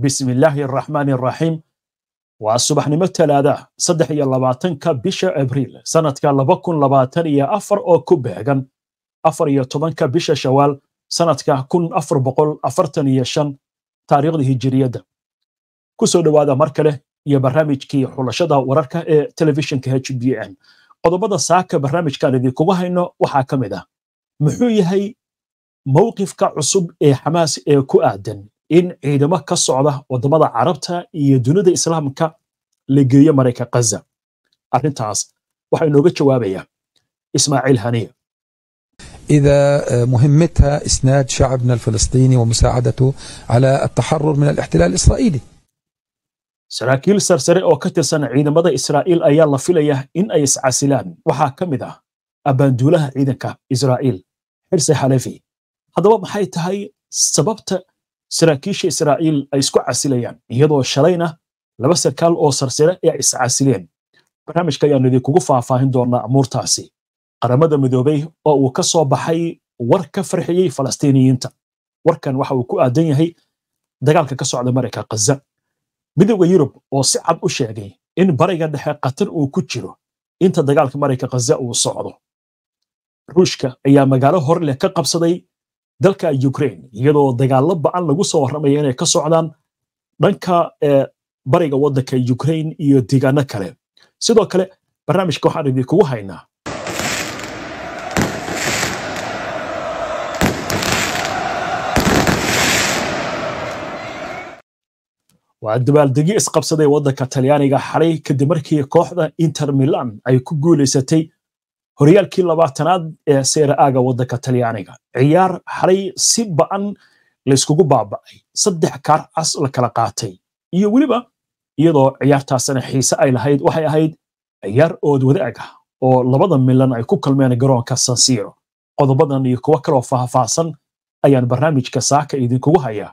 bismillaahi araxmaani araxiim waa subaxnimo talaada saddex iyo labaatanka bisha abriil sanadka laba kun labaatan iyo afar oo ku beegan afar iyo tobanka bisha shawaal sanadka kun afar boqol afartan iyo shan taariikhda hijiriyadda ku soo dhowaada mar kale iyo barnaamijkii xulashada wararka ee telefishinka h b n qodobada saaka barnaamijkan idinkugu hayno waxaa ka mid ah muxuu yahay mowqifka cusub ee xamaas ee ku aadan in ciidamo ka socda wadamada carabta iyo dunida islaamka la geeyo marayka kaza arintaas waxaa inooga jawaabaya ismaaciil haniya إذا مهمتها إسناد شعبنا الفلسطيني ومساعدته على التحرر من الاحتلال الإسرائيلي saraakiil sarsare oo ka tirsan ciidamada israa'iil ayaa la filayaa in ay iscasilaan waxaa ka mid ah abbaanduulaha ciidanka israa'iil xirse xalefi haddaba maxay tahay sababta saraakiisha israa'iil ay isku casilayaan iyadoo shalayna laba sarkaal oo sarsare ee iscasileen barnaamijka ayaanu idinkugu faahfaahin doonaa amuurtaasi qaramada midoobay oo uu ka soo baxay war ka farxiyey falastiiniyiinta warkan waxa uu ku aadan yahay dagaalka ka socda marayka khaza midowda yurub oo si cad u sheegay in bariga dhexe qatar uu ku jiro inta dagaalka marayka khaza uu socdo ruushka ayaa magaalo hor leh ka qabsaday dalka ukrain iyadoo dagaalo ba-an lagu soo warramaya inay ka socdaan dhanka eh, bariga waddanka ukrain iyo deegaano kale sidoo kale barnaamijka waxaan idinkugu haynaa waa dabaaldegyo isqabsaday waddanka talyaaniga xalay kadib markii kooxda inter milan ay ku guulaysatay horyaalkii labaatanaad ee seera aaga waddanka talyaaniga ciyaar xalay si ba'an layskugu baaba'ay saddex kaar cas la kala qaatay iyo weliba iyadoo ciyaartaasina xiise ay lahayd waxay ahayd ciyaar ood wadaag ah oo labada milan ay ku kalmeen garoonka sansiiro qodobadan iyo kuwo kaloo faahfaahsan ayaan barnaamijka saaka idinkugu hayaa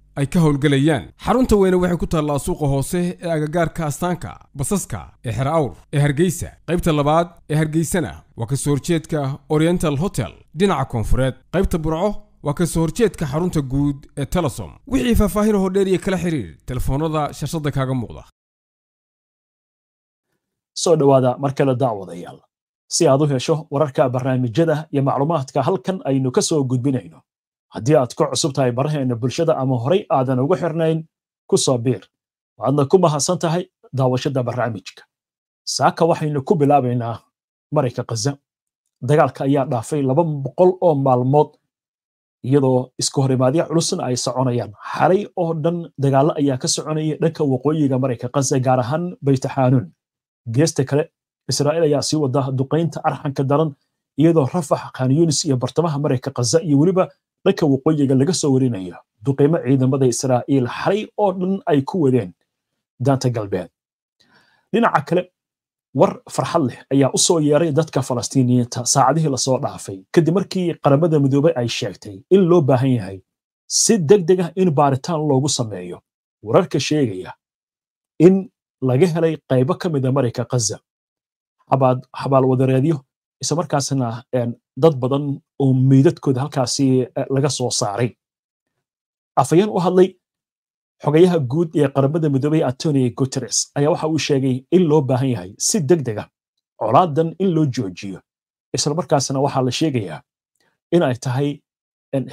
ay ka howlgelayaan xarunta weyne waxay ku taallaa suuqa hoose ee agagaarka astaanka basaska ee xera awr ee hargeysa qaybta labaad ee hargeysana waa ka soo horjeedka oriental hotel dhinaca koonfureed qaybta burco waa ka soo horjeedka xarunta guud ee telesom wixii faahfaahin dheer dheeriya kala xiriir telefoonada shashada kaaga muuqda soo dhowaada mar kale daawadayaal si aad u hesho wararka barnaamijyada iyo macluumaadka halkan aynu ka soo gudbinayno haddii aad ku cusub tahay baraheena bulshada ama horay aadan ugu xirnayn ku soo biir waadna ku mahadsan tahay daawashada barnaamijka saaka waxaynu ku bilaabaynaa marayka khaza dagaalka ayaa dhaafay laba boqol oo maalmood iyadoo isku horimaadya culusna ay soconayaan xalay oo dhan dagaalo ayaa ka soconaya dhanka waqooyiga marayka khaza gaar ahaan baytaxaanuun geesta kale israa'iil ayaa sii wada duqaynta arxanka daran iyadoo rafax khan yunis iyo bartamaha marayka khaza iyo weliba dhanka waqooyiga laga soo warinayo duqeymo ciidamada israa'iil xaray oo dhan ay ku wadeen daanta galbeed dhinaca kale war farxad leh ayaa usoo yeeray dadka falastiiniyiinta saacadihii lasoo dhaafay kadib markii qaramada midoobey ay sheegtay in loo baahan yahay si deg deg ah in baaritaan loogu sameeyo wararka sheegaya in laga helay qaybo ka mid a ah marayka khaza xabaal wadareedyo isla markaasna dad badan oo meydadkooda halkaasi eh, laga soo saaray afayeen u hadlay xogayaha guud ee qaramada midoobey antonio guteres ayaa waxa uu sheegay in loo baahan yahay si deg dega ah, colaadan in loo joojiyo isla markaasna waxaa la sheegayaa in ay tahay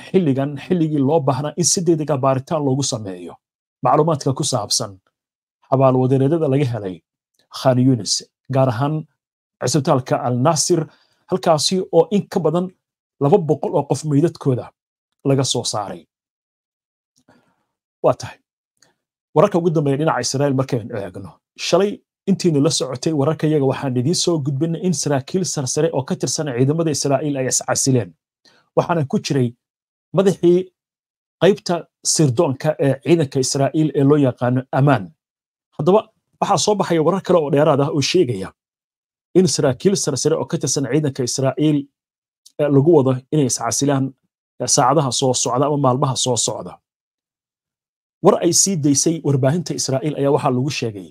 xilligan xilligii loo baahnaa in si deg dega ah baaritaan loogu sameeyo macluumaadka ku saabsan xabaal xabaalwadeereedada laga helay khan yunis gaar ahaan cisbitaalka al naasir halkaasi oo in ka badan laba boqol oo qof meydadkooda laga soo saaray waa tahay wararka ugu dambeeya dhinaca israa'iil markaynu eegno shalay intiinu la socotay wararka yaga waxaan idiin soo gudbinay in saraakiil sarsare oo ka tirsan ciidamada israa'iil ay iscasileen waxaana ku jiray madaxii qaybta sirdoonka ee ciidanka israa'iil ee loo yaqaano amaan haddaba waxaa soo baxaya warar kale oo dheeraad ah oo sheegaya in saraakiil sarsare oo ka tirsan ciidanka Israa'iil lagu wado inay iscasilaan saacadaha soo socda ama maalmaha soo socda war ay sii daysay warbaahinta Israa'iil ayaa waxaa lagu sheegay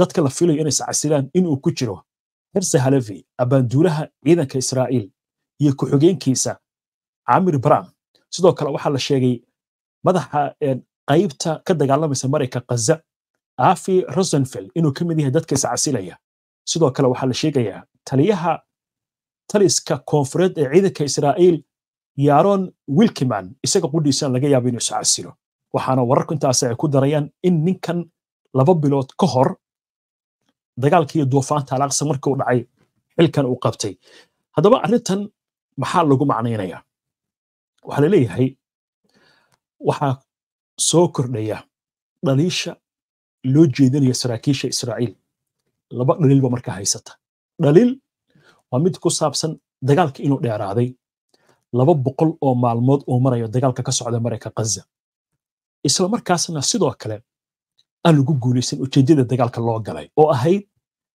dadka la filayo inay iscasilaan inuu ku jiro Hirsi Halevi abaanduulaha ciidanka Israa'iil iyo ku-xigeenkiisa Amir Bram sidoo kale waxaa la sheegay madaxa qaybta ka dagaalamaysa Mareyka Gaza Afi Rosenfeld inuu ka mid yahay dadka iscasilaya sidoo kale waxaa la sheegayaa taliyaha taliska koonfureed ee ciidanka israa'iil yaaron wilkiman isaga qudhiisana laga yaaba inuu iscasilo waxaana wararku intaasi ay ku darayaan in ninkan laba bilood ka hor dagaalkii duufaanta alaqsa markii uu dhacay xilkan uu qabtay haddaba arrintan maxaa lagu macnaynayaa waxaa la leeyahay waxaa soo kordhaya dhaliisha loo jeedinaya saraakiisha israa'iil laba dhaliilba marka haysata dhaliil waa mid ku saabsan dagaalka inuu dheeraaday laba boqol oo maalmood uu marayo dagaalka ka socda mareyka kaza isla markaasna sidoo kale aan lagu guulaysan ujeeddada dagaalka loo galay oo ahayd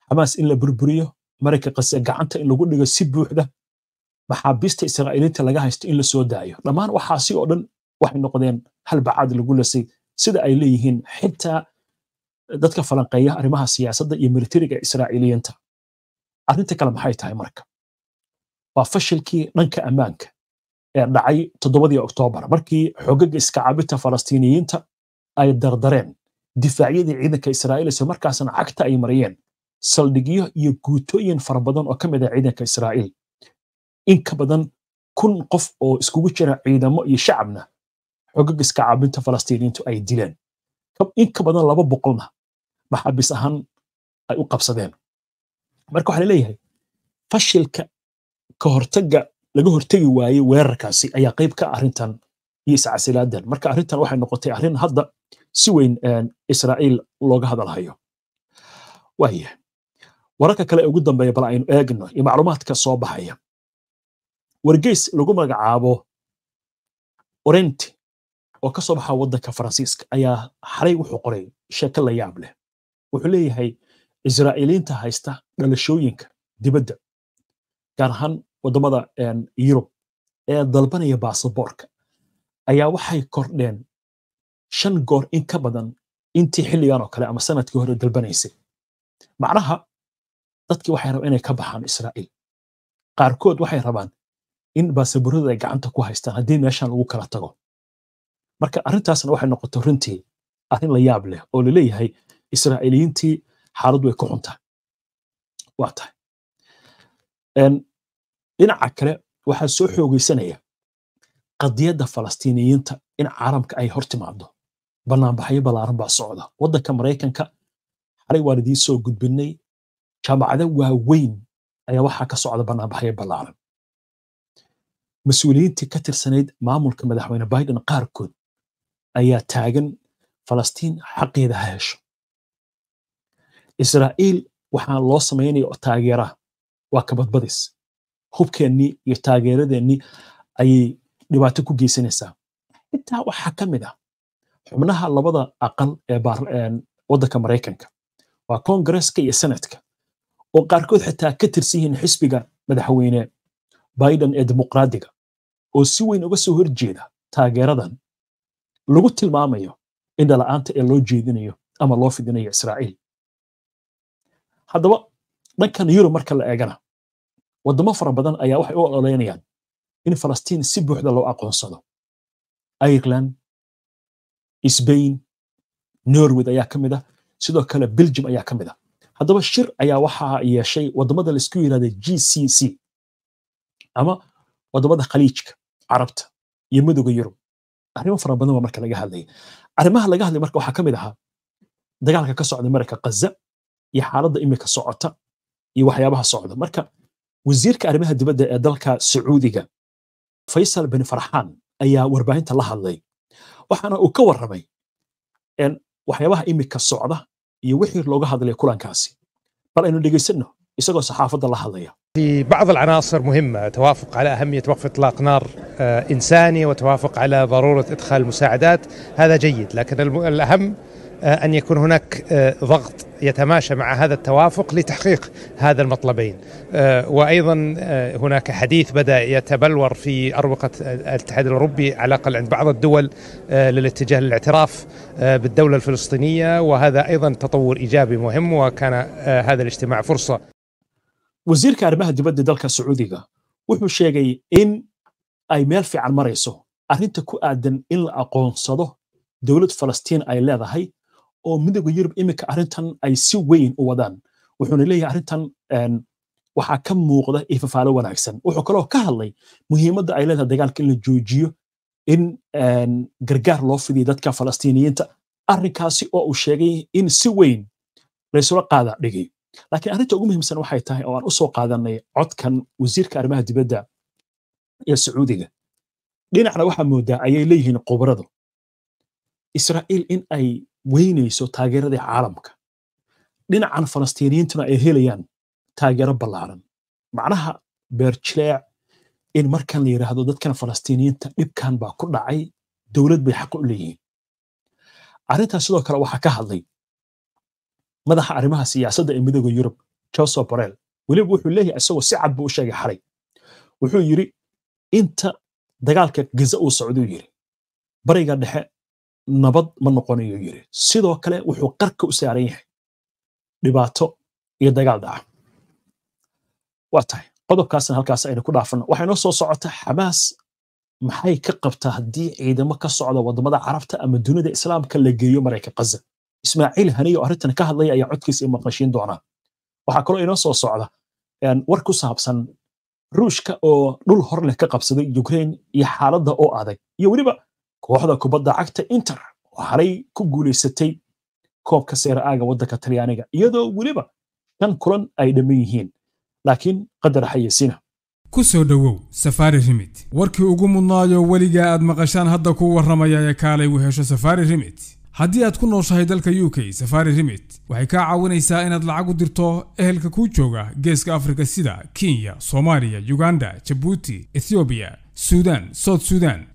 xamaas in la burburiyo marayka kaza gacanta in lagu dhigo si buuxda maxaabiista israa'iiliinta laga haysto in lasoo daayo dhammaan waxaasi oo dhan waxay noqdeen halbacaad lagu lasay sida ay leeyihiin xitaa dadka falanqeeya arrimaha siyaasadda iyo militariga israaiiliyiinta arrinta kale maxay tahay marka waa fashilkii dhanka ammaanka ee dhacay toddobadii oktoobar markii xogaga iskacabinta falastiiniyiinta ay dardareen difaacyadii ciidanka israa'iil isla markaasna cagta ay mariyeen saldhigyo iyo guutooyin fara badan oo ka mid ah ciidanka israa'iil in ka badan kun qof oo iskugu jira ciidamo iyo shacabna xogaga iskacabinta falastiiniyiintu ay dileen in ka badan laba boqolna maxabis ahaan ay u qabsadeen marka waxaa laleeyahay fashilka kahortaga laga hortegi waayey weerarkaasi ayaa qeyb ka arintan ah iyo iscasilaadan marka arrintan waxay noqotay arrin hadda si weyn israa'iil looga hadalhayo waaya wararka kale ee ugu dambeeya bal aynu eegno iyo macluumaadka soo baxaya wargeys lagu magacaabo orenti oo ka soo baxa waddanka faransiiska ayaa xalay wuxuu qoray sheeko la yaab leh wuxuu leeyahay israa'iiliinta haysta dhalashooyinka dibadda gaar ahaan waddamada yurub ee dalbanaya baasaboorka ayaa waxay kordheen shan goor in ka badan intii xilligan oo kale ama sanadkii hore dalbanaysay macnaha dadkii waxay rabaan inay ka baxaan israa'iil qaarkood waxay rabaan in baasaboorada ay gacanta ku haystaan haddii meeshan lagu kala tago marka arrintaasna waxay noqotay runtii arrin la yaab leh oo la israa'iiliyiintii xaaladu way ku xuntahay waa tahay dhinaca kale waxaa soo xoogeysanaya qadiyadda falastiiniyiinta in caalamka ay hortimaado banaanbaxyo ballaaran baa socda waddanka maraykanka xalay waan idiin soo gudbinay jaamacado waaweyn ayaa waxaa ka socda banaanbaxyo ballaaran mas-uuliyiintii ka tirsanayd maamulka madaxweyne biden qaarkood ayaa taagan falastiin xaqeeda ha hesho israa'iil waxaan loo samaynaya taageeraha waa kabadbadis hubkeennii iyo taageeradeennii ayay dhibaato ku geysanaysaa intaa waxaa ka mid ah xubnaha labada aqal ee wadanka maraykanka waa koongareska iyo senatka oo qaarkood xitaa ka tirsan yihiin xisbiga madaxweyne biden ee dimuqraadiga oo si weyn uga soo horjeeda taageeradan lagu tilmaamayo indhala'aanta ee loo jeedinayo ama loo fidinayo israa'iil haddaba dhankan yurub marka la eegana waddamo fara badan ayaa waxay u ololeynayaan in falastiin si buuxda loo aqoonsado ireland sbain norwed ayaa ka mid ah sidoo kale belgium ayaa ka mid ah haddaba shir ayaa waxaa yeeshay waddamada laisku yidhahda g c c ama waddamada khaliijka carabta iyo midooda yurub arrimo fara badan baa marka laga hadlaya arrimaha laga hadlay marka waxaa ka mid ahaa dagaalka ka socda marayka ghaza iyo xaaladda imika socota iyo waxyaabaha socda marka wasiirka arrimaha dibadda ee dalka sacuudiga faysal bin farxaan ayaa warbaahinta la hadlay waxaana uu ka warramay waxyaabaha imika socda iyo wixii looga hadlay kulankaasi bal aynu dhegaysanno isagoo saxaafadda la hadlaya في بعض العناصر مهمة توافق على أهمية وقف إطلاق نار إنساني وتوافق على ضرورة إدخال مساعدات هذا جيد لكن آه، أن يكون هناك آه، ضغط يتماشى مع هذا التوافق لتحقيق هذا المطلبين آه، وأيضا هناك حديث بدأ يتبلور في أروقة الاتحاد الأوروبي على الأقل عند بعض الدول للاتجاه للاعتراف بالدولة الفلسطينية وهذا أيضا تطور إيجابي مهم وكان هذا الاجتماع فرصة وزير wasiirka arrimaha السعوديه dalka sacuudiga ان اي in في عن fiican marayso arrinta ku aadan in la دولة فلسطين اي ay leedahay oo midooda yurub iminka arrintan ay si weyn u wadaan wuxuuna leeyahay arrintan waxaa ka muuqda ifafaalo wanaagsan wuxuu kaloo ka hadlay muhiimadda ay leedahay dagaalka in la joojiyo in gargaar loo fidiyo dadka falastiiniyiinta arrinkaasi oo uu sheegay in si weyn laysula qaada dhigay laakiin arrinta ugu muhiimsan waxay tahay oo aan u qaadanay codkan wasiirka arrimaha dibadda ee sacuudiga dhinacna waxaa moodaa ayay leeyihiin khubradu israa'iil in ay weynayso taageeradii caalamka dhinacan falastiiniyiintuna ay helayaan taageero ballaaran macnaha beerjileec in markan la yidhaahdo dadkan falastiiniyiinta dhibkan baa ku dhacay dowlad bay xaq u leeyihiin arrintaas sidoo kale waxaa ka hadlay madaxa arrimaha siyaasadda ee midooda yurub joseph borel weliba wuxuu leeyahay isagoo si cad buu u sheegay xalay wuxuu yidhi inta dagaalka gaza uu socduu yidhi bariga dhexe nabad ma noqonayo yiri sidoo kale wuxuu qarka u saaran yahay dhibaato iyo dagaal dhaca waa tahay qodobkaasna halkaas aynu ku dhaafano waxaynoo soo socota xamaas maxay ka qabtaa haddii ciidamo ka socda wadamada carabta ama dunida islaamka la geeyo marayka kaza ismaaciil hani oo arrintan ka hadlaya ayaa codkiisa i maqnashiin doonaa waxaa kaloo inoo soo socda war ku saabsan ruushka oo dhul hor ka qabsaday ukrain iyo xaaladda oo adag iyo weliba kooxda kubadda cagta inter oo xalay ku guulaysatay koobka aaga waddanka talyaaniga iyadoo weliba kan kulan ay dhamman yihiin laakiin qadar xayeysiina ah. ku soo dhowow safari rimid warkii ugu mudnaayo weligaa aad maqashaan hadda kuu warramaya ee kaalay u hesho safari rimid haddii aad ku nooshahay dalka u k safari rimit waxay kaa caawinaysaa inaad lacag u dirto ehelka kuu jooga geeska afrika sida kenya soomaaliya uganda jabuuti ethoobiya suudaan south suudaan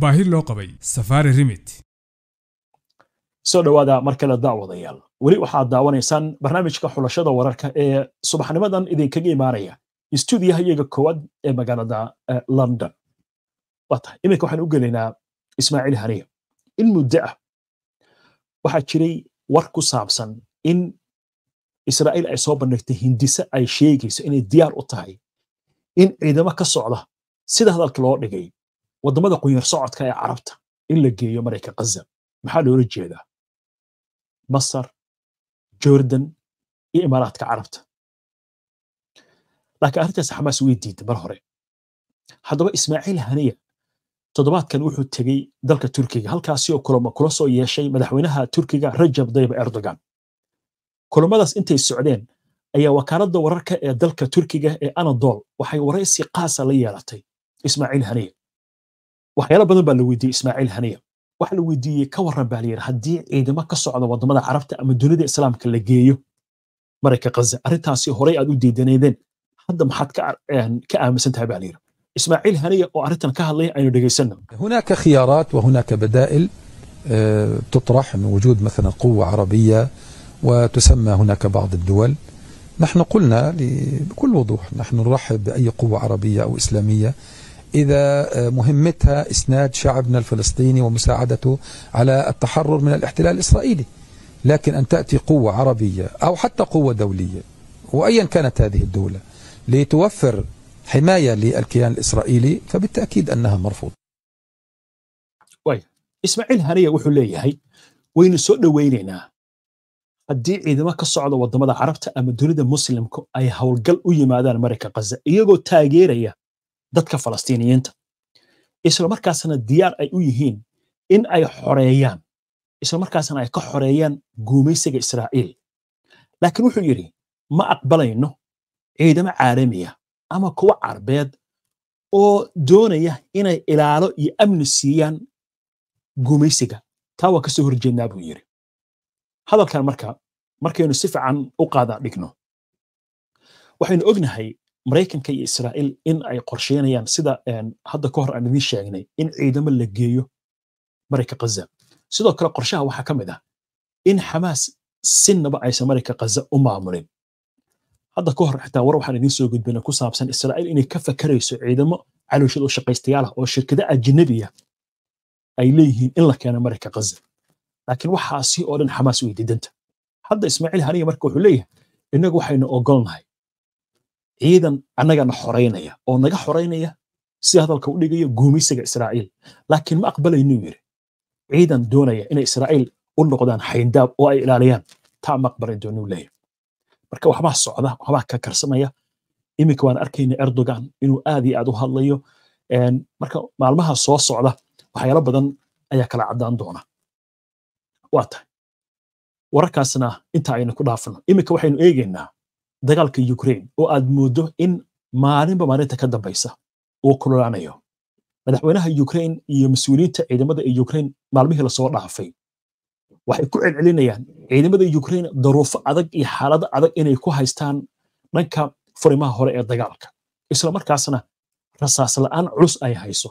baahi loo qabay safaari rimit soo dhawaada mar kale daawadayaal weli waxaad daawanaysaan barnaamijka xulashada wararka ee subaxnimadan idinkaga imaanaya stuudiyaha iyaga koowaad ee magaalada eh, london wata iminka waxaan u gelaynaa ismaaciil haniya in muddo ah waxaa jiray war ku saabsan in israa'iil ay soo bandhigtay hindise ay sheegayso inay diyaar u tahay in ciidamo ka socda sida hadalka loo dhigay wadamada qunyar socodka ee carabta in la geeyo marayka kaza maxaa loola jeedaa masar jordan iyo imaaraadka carabta laakiin arrintaas xamaas way diiday mar hore haddaba ismaaciil haniya toddobaadkan wuxuu tegey dalka turkiga halkaasi oo kulamo kula soo yeeshay madaxweynaha turkiga rajab dayb erdogan kulamadaas intay socdeen ayaa wakaaladda wararka ee dalka turkiga ee anadol waxay waraysi qaasa la yeelatay ismaaciil haniya waxyaalo badan baa la weydiiyey ismaaciil haniya waxa la weydiiyey ka waran baa layidhi haddii ciidamo ka socda waddamada carabta ama dunida islaamka la geeyo marayka khaza arrintaasi horey aad u diidaneedeen hadda maxaad ka aaminsan tahay baa layidhi اسماعيل هنية وأردت كهلي أنه دقيسنا هناك خيارات وهناك بدائل تطرح من وجود مثلا قوة عربية وتسمى هناك بعض الدول نحن قلنا بكل وضوح نحن نرحب بأي قوة عربية أو إسلامية إذا مهمتها إسناد شعبنا الفلسطيني ومساعدته على التحرر من الاحتلال الإسرائيلي لكن أن تأتي قوة عربية أو حتى قوة دولية وأيا كانت هذه الدولة لتوفر حماية للكيان الإسرائيلي فبالتأكيد أنها مرفوضة way ismaaciil haniya wuxuu leeyahay waynu soo dhowaynaynaa haddii ciidamo ka socda waddamada carabta ama dunida muslimku ay howlgal u yimaadaan marayka khaza iyagoo taageeraya dadka falastiiniyiinta islamarkaasna diyaar ay u yihiin in ay xoreeyaan islamarkaasna ay ka xoreeyaan guumaysiga israa'iil laakiin wuxuu yidhi ma aqbalayno ciidamo caalamiya ama kuwa carbeed oo doonaya inay ilaalo iyo amni siiyaan guumaysiga taa waa kasoo horjeednaa buu yidhi hadalkan marka markaynu si fiican u qaada dhigno waxaynu ognahay maraykanka iyo israa'iil in ay qorsheynayaan sida hadda ka hor aan idiin sheegnay in ciidamo la geeyo marayka ghaza sidoo kale qorshaha waxaa ka mid ah in xamaas sinnaba aysan marayka ghaza u maamulin hadda ka hor xitaa war waxaan idiin soo gudbinay ku saabsan israa'iil inay ka fakarayso ciidamo calooshyad ah oo shaqaystayaal oo shirkado ajnabiya ay leeyihiin in la keeno marayka ghaza laakiin waxaasi oo dhan xamaas way hadda ismaaciil haniya marka wuxuu leeyahay innagu waxaynu ogolnahay ciidan annagana xoraynaya oo naga xoraynaya si hadalka u dhigaya guumaysiga israa'iil laakiin ma aqbalaynuu yiri ciidan doonaya inay israa'iil u noqdaan xayndaab oo ay ilaaliyaan taa ma aqbalay doonuu leeyahy marka waxbaa socda waxbaa ka karsamaya iminka waan arkayna erdogan inuu aad iyo aad u hadlayo marka maalmaha soo socda waxyaalo badan ayaa kala caddaan doona waa tahay wararkaasna inta aynu ku dhaafno iminka waxaynu eegaynaa dagaalka ukraine oo aad moodo in maalinba maalinta ka dambaysa uu kululaanayo madaxweynaha ukraine iyo mas-uuliyiinta ciidamada ee ukraine maalmihii lasoo dhaafay waxay ku celcelinayaan ciidamada ukraine daruufo adag iyo xaalado adag inay ku haystaan dhanka furimaha hore ee dagaalka isla markaasna rasaas la-aan culus ay hayso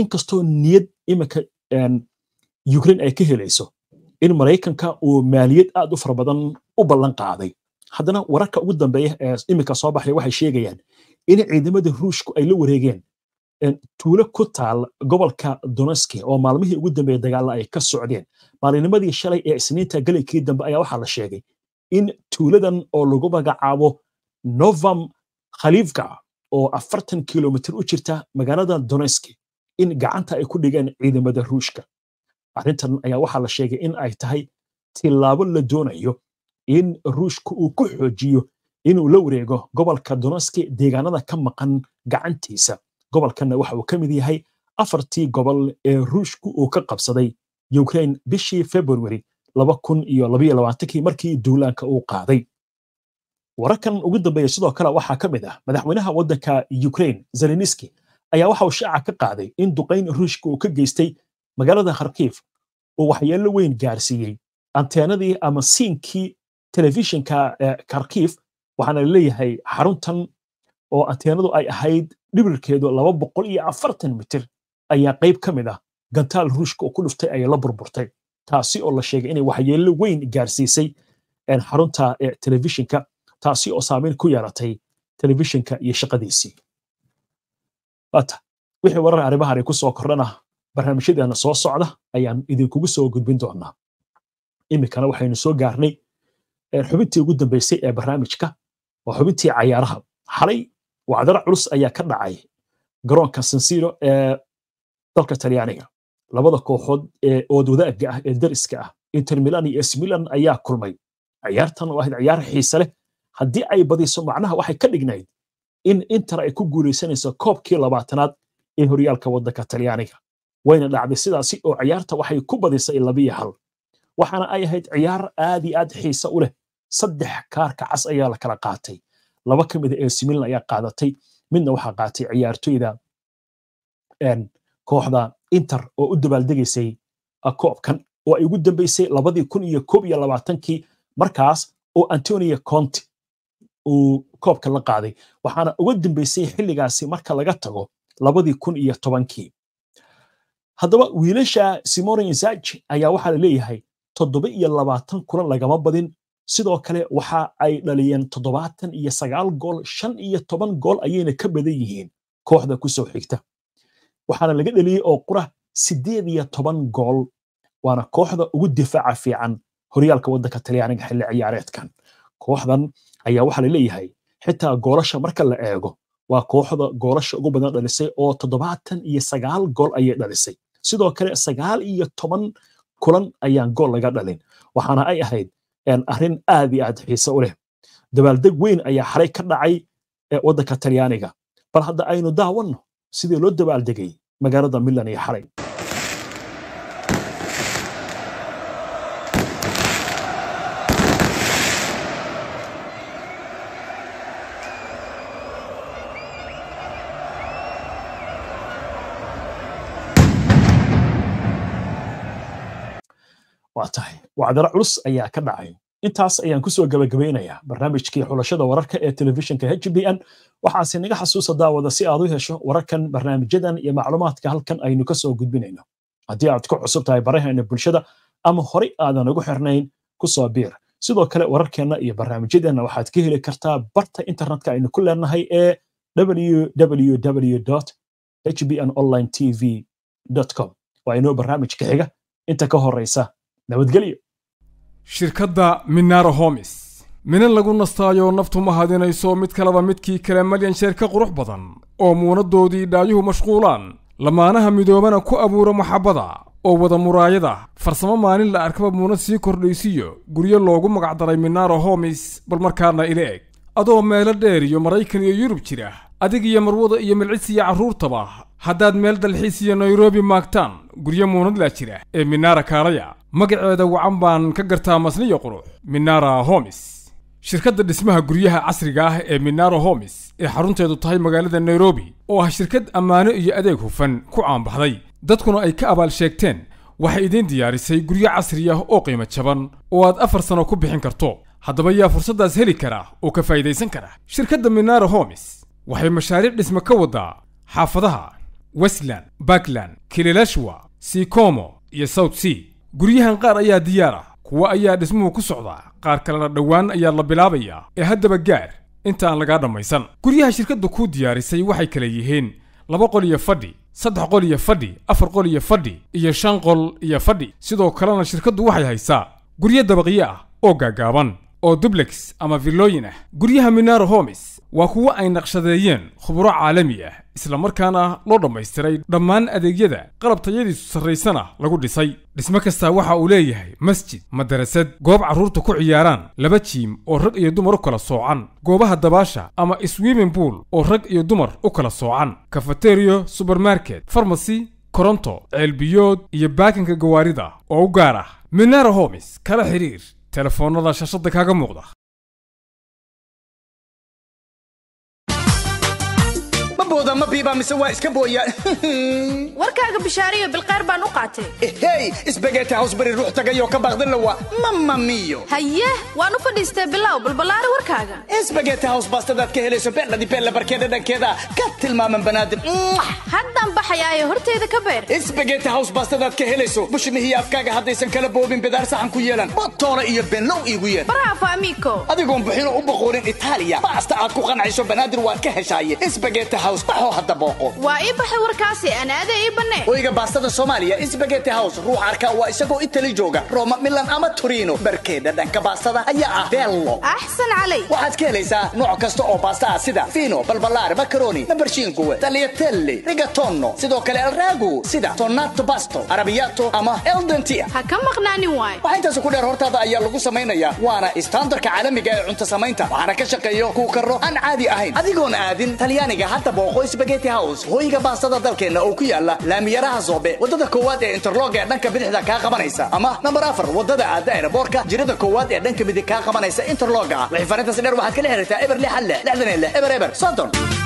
inkastoo niyad iminka ehm, ukraine ay ka helayso in maraykanka uu maaliyad aad u fara badan u ballan qaaday haddana wararka ugu dambeeya ee iminka soo baxay waxay sheegayaan in ciidamada ruushku ay la wareegeen tuulo ku taal gobolka donetski oo maalmihii ugu dambeeya dagaalla ay ka socdeen maalinimadii shalay ee isniinta galeykii dambe ayaa waxaa la sheegay in tuuladan oo lagu magacaabo novam khalivka oo afartan kilomitr u jirta magaalada donetski in gacanta ay ku dhigeen ciidamada ruushka arrintan ayaa waxaa la sheegay in ay tahay tilaabo la doonayo in ruushka uu ku xoojiyo inuu la wareego gobolka doneske deegaanada ka maqan gacantiisa gobolkana waxa uu ka mid yahay afartii gobol ee ruushku uu ka qabsaday ukraine bishii februari kii markii duulaanka uu qaaday wararkan ugu dambeeya sidoo kale waxaa ka mid ah madaxweynaha waddanka ukraine zeleniski ayaa waxa uu shaaca ka qaaday in duqayn ruushka uu ka geystay magaalada kharkiif uu waxyeello weyn gaarsiiyey anteenadii ama siinkii telefishinka eh, kharkiif waxaana leeyahay xaruntan oo anteenadu ay ahayd dhibirkeedu laba boqol iyo afartan mitir ayaa qayb ka mid ah gantaal ruushka oo ku dhuftay ayaa la burburtay taasi oo la sheegay inay waxyeello weyn gaarsiisay xarunta eh, telefishinka taasi oo saameyn ku yeelatay telefishinka iyo shaqadiisii wixii warar arrimahan ay ku kordhana barnaamijyadeena soo socda ayaan idinkugu soo gudbin doonaa iminkana waxaynu soo gaarnay xubintii ugu dambeysay ee barnaamijka waa xubintii cayaaraha xalay wacdaro culus ayaa ka dhacay garoonka sansiro ee dalka talyaaniga labada kooxood ee oodwadaagga ah ee dariska ah inter milan iyo ac ayaa kulmay ciyaartan oo ahayd ciyaar xiise leh haddii ay badiso macnaha waxay ka dhignayd in inter ay ku guulaysanayso koobkii labaatanaad ee horyaalka waddanka talyaaniga wayna dhacday sidaasi oo ciyaarta waxay ku badisay labiyo hal waxaana ay ahayd ciyaar aad iyo aad xiise u leh saddex kaarka cas ayaa la kala qaatay laba ka mida ah ac ayaa qaadatay midna waxaa qaatay ciyaartoyda kooxda inter oo u dabaaldegaysay koobkan oo ay ugu dambaysay labadii kun iyo koob iyo labaatankii markaas oo antonio conte uu koobka la qaaday waxaana uga dambaysay xilligaasi marka laga tago labadii kun iyo tobankii haddaba wiilasha simone insaji ayaa waxaa la leeyahay toddoba iyo labaatan kulan lagama badin sidoo kale waxa ay dhaliyeen toddobaatan iyo sagaal gool shan iyo toban gool ayayna ka badan yihiin kooxda ku soo xigta waxaana laga dhaliyey oo qura sideed iyo toban gool waana kooxda ugu difaaca fiican horyaalka waddanka talyaaniga xilli ciyaareedkan kooxdan ayaa waxaa la xitaa goolasha marka la eego waa kooxda goolasha ugu badan dhalisay oo toddobaatan iyo sagaal gool ayay dhalisay sidoo kale sagaal iyo toban kulan ayaan gool laga dhalin waxaana ay ahayd arrin aad iyo aad xiise u leh dabaaldeg weyn ayaa xalay ka dhacay waddanka talyaaniga bal hadda aynu daawanno sidii loo dabaaldegay magaalada milan iyo xalay waa tahay wacdaro culus ayaa ka dhacay intaas ayaan kusoo gabagabaynayaa barnaamijkii xulashada wararka ee telefishinka h b n waxaase naga xasuusa daawada si aad u hesho wararkan barnaamijyadan iyo macluumaadka halkan aynu kasoo gudbinayno haddii aad ku cusub tahay baraheena bulshada ama horey aadan ugu xirnayn kusoo biir sidoo kale wararkeenna iyo barnaamijyadeenna waxaad ka heli kartaa barta internetka aynu ku leenahay ee www hbnonline tv com waa inoo barnaamij xiga inta ka horeysa nabadgelyo shirkadda minaro homis minan lagu nastaayoo naftu ma hadinayso mid kaleba midkii kale malyan sheer ka qurux badan oo muunadoodii dhaayuhu mashquulaan lamaanaha midoobana ku abuura maxabbada oo wada muraayada farsamo maalin la arkaba muunad sii kordhaysiyo guryo loogu magacdaray minaro homis bal markaana ila eg adoo meelo dheer iyo maraykan iyo yurub jira adig iyo marwada iyo milcis iyo carruurtaba haddaad meel dalxiis iyo nairobi maagtaan guryo muunadlaa jira ee minaara kaalaya magaceeda wacan baan ka gartaa masniyo qurux minara homis shirkadda dhismaha guryaha casriga ah ee minara homes ee xarunteedu tahay magaalada nairobi oo ah shirkad ammaano iyo adeeg hufan ku aanbaxday dadkuna ay ka abaal sheegteen waxay idiin diyaarisay guryo casri ah oo qiimo jaban oo aad afar sano ku bixin karto haddaba yaa fursaddaas heli kara oo ka faa'idaysan kara shirkadda minara homis waxay mashaariic dhisme ka waddaa xaafadaha westland backland kililashwa sicomo iyo south sea guryahan qaar ayaa diyaar ah kuwa ayaa dhismuhu ku socdaa qaar kalena dhowaan ayaa la bilaabayaa ee haddaba gaar inta aan lagaa dhammaysan guryaha shirkaddu kuu diyaarisay waxay kala yihiin laba qol iyo fadhi saddex qol iyo fadhi afar qol iyo fadhi iyo shan qol iyo fadhi sidoo kalena shirkaddu waxay haysaa guryo dabaqyo ah oo gaagaaban oo dublex ama villooyin ah guryaha minaro homes waa kuwo ay naqshadeeyeen khuburo caalami ah isla markaana loo dhammaystiray dhammaan adeegyada qalab tayadiisu sarraysana lagu dhisay dhismo kastaa waxa uu leeyahay masjid madarasad goob carruurta ku ciyaaraan laba jiim oo rag iyo dumar u kala soocan goobaha dabaasha ama swimming buol oo rag iyo dumar u kala soocan kafateriyo subermarket farmasy koronto ceelbiyood iyo baakinka gawaarida oo u gaar ah minara homes kala xidhiir telefoonnada shashadda kaaga muuqda booda ma biiba mise waa iska booyaa warkaaga bishaariyo bilqeyr baan u qaatay eh, hey isbageeti hawsbari ruux tagayoo ka baaqdan lawa mama miyo haye waan u fadhiistay bilow balbalaari warkaaga isbageeti haws baastadaad ka helayso beeldhadi beella barkeeda dhankeeda ka tilmaaman banaadir haddaan baxayaayo hortayda ka beer isbageeti haws baastadaad ka helayso bushmihiyo afkaaga haddaysan kala boobin bedaar saxan ku yeelan botoole iyo benlow iigu yeel bravo amigo adigoon buxino u boqoonin itaaliya baasta aad ku qancayso banaadir waad ka heshaaye isbageeti haws isbaxoo hadda booqo waa ii baxay warkaasi anaada ii banne oyga baastada soomaaliya insbageti house ruux arka waa isagoo itali jooga roma milan ama torino barkeeda dhanka baastada ayaa ah dello axsan calay waxaad ka helaysaa nooc kasta oo baasta ah sida fino balbalaare macaroni nambarshiinkuwe talyatelli rigatonno sidoo kale elragu sida tonato basto arabiyato ama eldentia ha ka maqnaanin waay waxaa intaas ku dheer hortaada ayaa lagu samaynayaa waana istaandarka caalamiga ee cunto samaynta waxaana ka shaqeeyo kuukaro aan caadi ahayn adigoon aadin talyaaniga hadda booq boqo sbageti hows hooyinka baastada dalkeenna oo ku yaala laamiyaraha soobe wadada koowaad ee interlog ee dhanka bidixda kaa qabanaysa ama nambar afar wadada aadda aeroboorka jirada koowaad ee dhanka midig kaa qabanaysa interloga wixii dheer waxaad kala xiriirtaa eber lix hal lix lixdan eber eber soddon